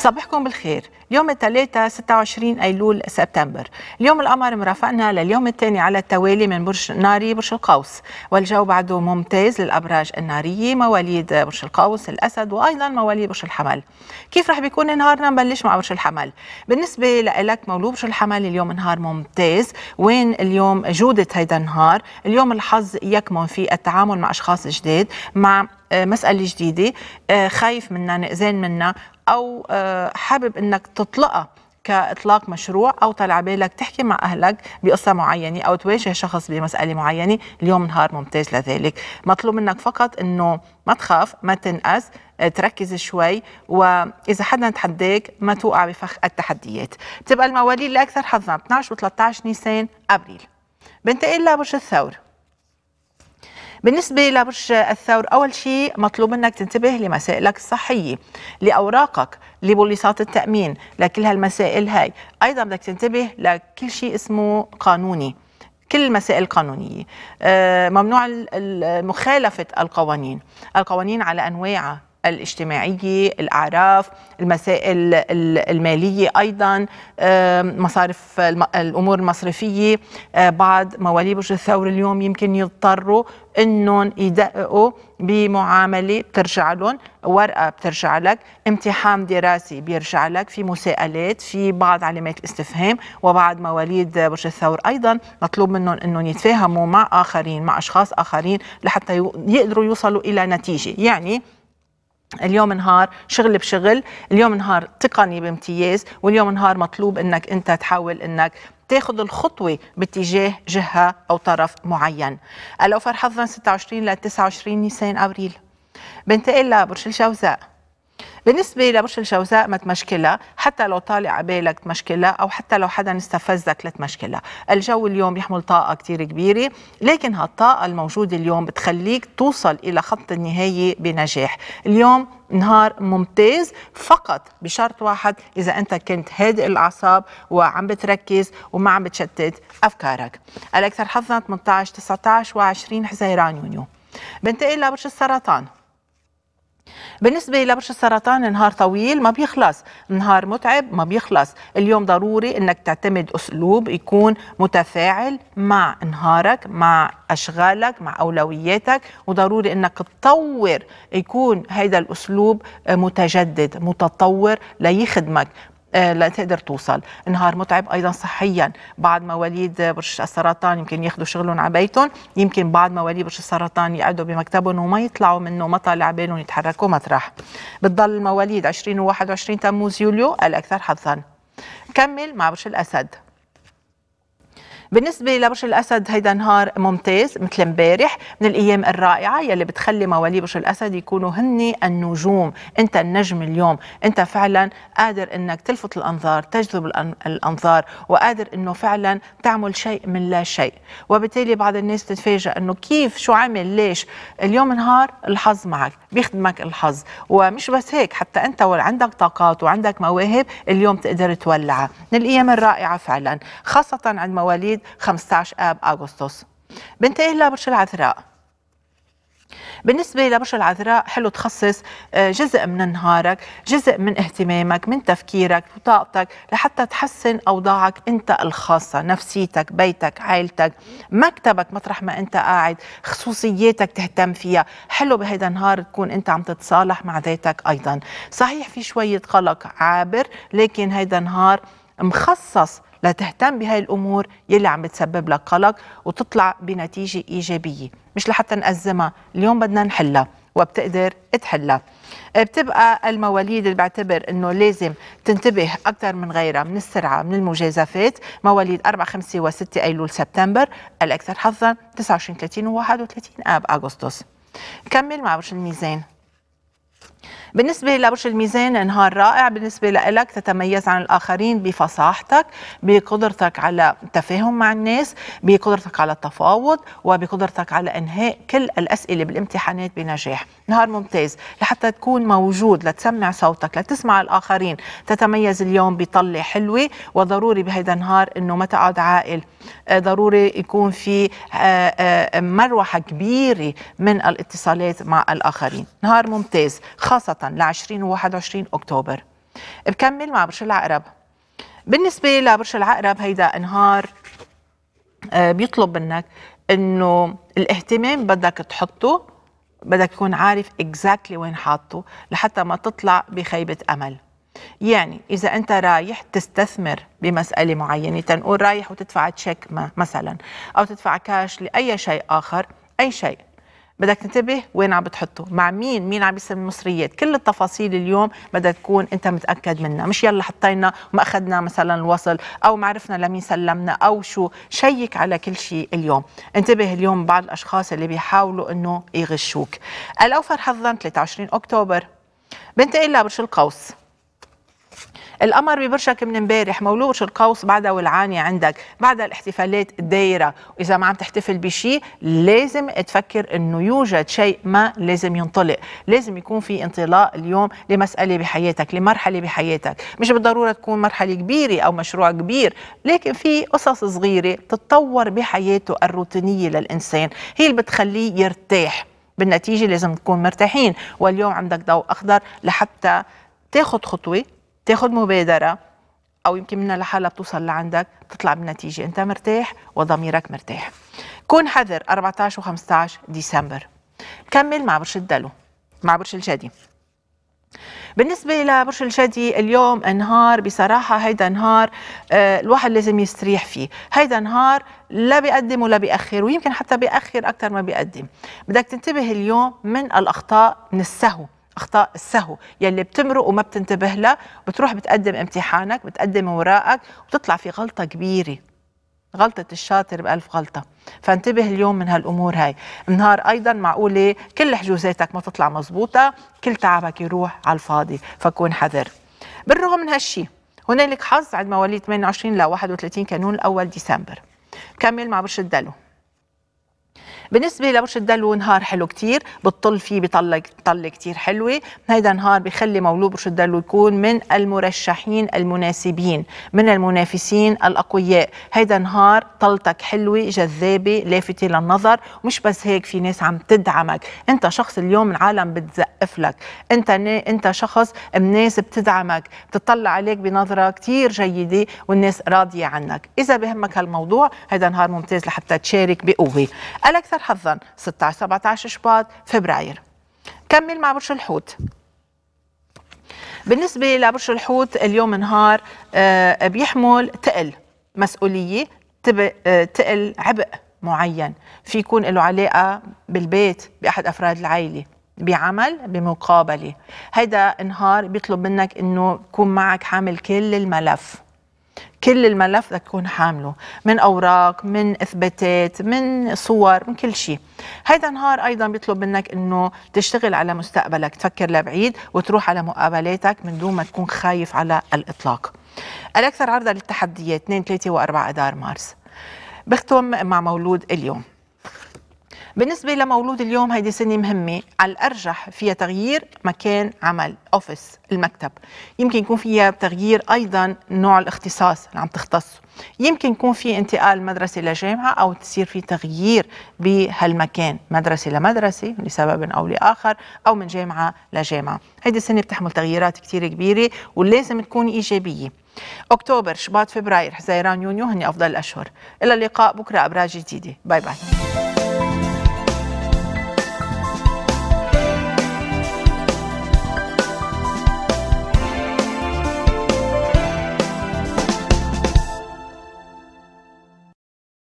صباحكم بالخير اليوم الثلاثاء 26 أيلول سبتمبر اليوم القمر مرافقنا لليوم الثاني على التوالي من برج ناري برج القوس والجو بعده ممتاز للأبراج النارية مواليد برج القوس الأسد وأيضا مواليد برج الحمل كيف رح بيكون نهارنا نبلش مع برج الحمل بالنسبة لك مولود برج الحمل اليوم نهار ممتاز وين اليوم جودة هيدا النهار اليوم الحظ يكمن في التعامل مع أشخاص جداد مع آه، مسألة جديدة آه، خايف منها نأذن منها أو آه، حابب أنك تطلقها كاطلاق مشروع او طلع بالك تحكي مع اهلك بقصه معينه او تواجه شخص بمساله معينه اليوم نهار ممتاز لذلك مطلوب منك فقط انه ما تخاف ما تنقص تركز شوي واذا حدا تحداك ما توقع بفخ التحديات تبقى المواليد الاكثر حظا 12 و 13 نيسان ابريل بنتقل لبرج الثور بالنسبة لبرج الثور أول شيء مطلوب منك تنتبه لمسائلك الصحية لأوراقك لبوليصات التأمين لكل هالمسائل هاي أيضا بدك تنتبه لكل شيء اسمه قانوني كل المسائل القانونية آه، ممنوع مخالفة القوانين القوانين على أنواعها الاجتماعية الأعراف المسائل المالية أيضا مصارف الأمور المصرفية آه، بعض موالي برج الثور اليوم يمكن يضطروا انهم يدققوا بمعامله بترجع لهم ورقه بترجع لك امتحان دراسي بيرجع لك في مساءلات في بعض علامات الاستفهام وبعض مواليد برج الثور ايضا مطلوب منهم انهم يتفاهموا مع اخرين مع اشخاص اخرين لحتى يقدروا يوصلوا الى نتيجه يعني اليوم نهار شغل بشغل اليوم نهار تقني بامتياز واليوم نهار مطلوب انك انت تحاول انك تاخذ الخطوة باتجاه جهة أو طرف معين الأوفر حظا 26 ل 29 نيسان أبريل بنتقل لبرج الجوزاء بالنسبه لبرج الجوزاء ما تمشكلها حتى لو طالع عبالك تمشكلها او حتى لو حدا استفزك لتمشكلها الجو اليوم يحمل طاقه كثير كبيره لكن هالطاقه الموجوده اليوم بتخليك توصل الى خط النهايه بنجاح اليوم نهار ممتاز فقط بشرط واحد اذا انت كنت هادئ الاعصاب وعم بتركز وما عم بتشتت افكارك الاكثر حظا 18 19 و20 حزيران يونيو بنتقل لبرج السرطان بالنسبه لبرش السرطان نهار طويل ما بيخلص نهار متعب ما بيخلص اليوم ضروري انك تعتمد اسلوب يكون متفاعل مع نهارك مع اشغالك مع اولوياتك وضروري انك تطور يكون هذا الاسلوب متجدد متطور ليخدمك آه، لتقدر توصل نهار متعب ايضا صحيا بعد مواليد برش السرطان يمكن ياخذوا شغلهم على بيتهم يمكن بعد مواليد برش السرطان يقعدوا بمكتبهم وما يطلعوا منه ما طالع بالهم يتحركوا مطرح بتضل المواليد 20 و21 تموز يوليو الاكثر حظا كمل مع برش الاسد بالنسبة لبرج الأسد هيدا نهار ممتاز مثل امبارح من الأيام الرائعة يلي بتخلي موالي برج الأسد يكونوا هن النجوم أنت النجم اليوم أنت فعلا قادر أنك تلفت الأنظار تجذب الأنظار وقادر أنه فعلا تعمل شيء من لا شيء وبالتالي بعض الناس تتفاجأ أنه كيف شو عمل ليش اليوم نهار الحظ معك بيخدمك الحظ ومش بس هيك حتى أنت عندك طاقات وعندك مواهب اليوم تقدر تولعها من الأيام الرائعة فعلا خاصة عند مواليد مواليد 15 آب أغسطس بنتقل إيه لبرج العذراء بالنسبة لبرج العذراء حلو تخصص آه، جزء من نهارك جزء من اهتمامك من تفكيرك وطاقتك لحتى تحسن أوضاعك أنت الخاصة نفسيتك بيتك عائلتك مكتبك مطرح ما أنت قاعد خصوصياتك تهتم فيها حلو بهذا النهار تكون أنت عم تتصالح مع ذاتك أيضا صحيح في شوية قلق عابر لكن هذا النهار مخصص لتهتم بهاي الامور يلي عم بتسبب لك قلق وتطلع بنتيجه ايجابيه مش لحتى نأزمها اليوم بدنا نحلها وبتقدر تحلها آه، بتبقى المواليد اللي بعتبر انه لازم تنتبه اكثر من غيرها من السرعه من المجازفات مواليد 4 5 و6 ايلول سبتمبر الاكثر حظا 29 30 و31 اب اغسطس كمل مع برج الميزان بالنسبة لبرج الميزان نهار رائع بالنسبة لك تتميز عن الآخرين بفصاحتك بقدرتك على التفاهم مع الناس بقدرتك على التفاوض وبقدرتك على إنهاء كل الأسئلة بالامتحانات بنجاح نهار ممتاز لحتى تكون موجود لتسمع صوتك لتسمع الآخرين تتميز اليوم بطلة حلوة وضروري بهيدا النهار إنه ما تقعد عائل آه، ضروري يكون في آه، آه، مروحة كبيرة من الاتصالات مع الآخرين نهار ممتاز خاصة ل 20 و 21 اكتوبر بكمل مع برج العقرب بالنسبه لبرج العقرب هيدا انهار آه، بيطلب منك انه الاهتمام بدك تحطه بدك تكون عارف اكزاكتلي وين حاطه لحتى ما تطلع بخيبه امل يعني اذا انت رايح تستثمر بمساله معينه تنقول رايح وتدفع تشيك مثلا او تدفع كاش لاي شيء اخر اي شيء بدك تنتبه وين عم بتحطه مع مين مين عم يسمي المصريات كل التفاصيل اليوم بدك تكون انت متاكد منها مش يلا حطينا وما اخذنا مثلا الوصل او ما عرفنا لمين سلمنا او شو شيك على كل شيء اليوم انتبه اليوم بعض الاشخاص اللي بيحاولوا انه يغشوك الاوفر حظا 23 اكتوبر بنتقل لبرج القوس القمر ببرشك من امبارح مولوش القوس بعدها والعاني عندك بعد الاحتفالات دايرة وإذا ما عم تحتفل بشيء لازم تفكر أنه يوجد شيء ما لازم ينطلق لازم يكون في انطلاق اليوم لمسألة بحياتك لمرحلة بحياتك مش بالضرورة تكون مرحلة كبيرة أو مشروع كبير لكن في قصص صغيرة تتطور بحياته الروتينية للإنسان هي اللي بتخليه يرتاح بالنتيجة لازم نكون مرتاحين واليوم عندك ضوء أخضر لحتى تاخذ خطوة تاخذ مبادره او يمكن منها لحالها بتوصل لعندك تطلع بالنتيجه انت مرتاح وضميرك مرتاح كون حذر 14 و15 ديسمبر كمل مع برج الدلو مع برج الجدي بالنسبة لبرج الجدي اليوم نهار بصراحة هيدا نهار آه، الواحد لازم يستريح فيه هيدا نهار لا بيقدم ولا بيأخر ويمكن حتى بيأخر أكثر ما بيقدم بدك تنتبه اليوم من الأخطاء من السهو اخطاء السهو يلي بتمرق وما بتنتبه لها بتروح بتقدم امتحانك بتقدم اوراقك وبتطلع في غلطه كبيره غلطة الشاطر بألف غلطة فانتبه اليوم من هالأمور هاي النهار أيضا معقولة كل حجوزاتك ما تطلع مزبوطة كل تعبك يروح على الفاضي فكون حذر بالرغم من هالشي هنالك حظ عند مواليد 28 ل 31 كانون الأول ديسمبر كمل مع برش الدلو بالنسبه لبرج الدلو نهار حلو كتير بتطل فيه بطله طله كتير حلوه هيدا نهار بخلي مولود برج الدلو يكون من المرشحين المناسبين من المنافسين الاقوياء هيدا نهار طلتك حلوه جذابه لافته للنظر ومش بس هيك في ناس عم تدعمك انت شخص اليوم العالم بتزقف لك انت نا... انت شخص الناس بتدعمك بتطلع عليك بنظره كتير جيده والناس راضيه عنك اذا بهمك هالموضوع هيدا نهار ممتاز لحتى تشارك بقوه الاكثر حظا 16 17 شباط فبراير كمل مع برج الحوت بالنسبة لبرج الحوت اليوم نهار آه، بيحمل تقل مسؤولية آه، تقل عبء معين في يكون له علاقة بالبيت بأحد أفراد العائلة بعمل بمقابلة هيدا نهار بيطلب منك أنه تكون معك حامل كل الملف كل الملف بدك تكون حامله من اوراق من اثباتات من صور من كل شيء هيدا النهار ايضا بيطلب منك انه تشتغل على مستقبلك تفكر لبعيد وتروح على مقابلاتك من دون ما تكون خايف على الاطلاق الاكثر عرضه للتحديات 2 3 و4 اذار مارس بختم مع مولود اليوم بالنسبة لمولود اليوم هيدي سنة مهمة على الأرجح فيها تغيير مكان عمل أوفيس المكتب يمكن يكون فيها تغيير أيضا نوع الاختصاص اللي عم تختصه يمكن يكون في انتقال مدرسة لجامعة أو تصير في تغيير بهالمكان مدرسة لمدرسة لسبب أو لآخر أو من جامعة لجامعة هيدي السنة بتحمل تغييرات كتير كبيرة ولازم تكون إيجابية أكتوبر شباط فبراير حزيران يونيو هن أفضل الأشهر إلى اللقاء بكرة أبراج جديدة باي باي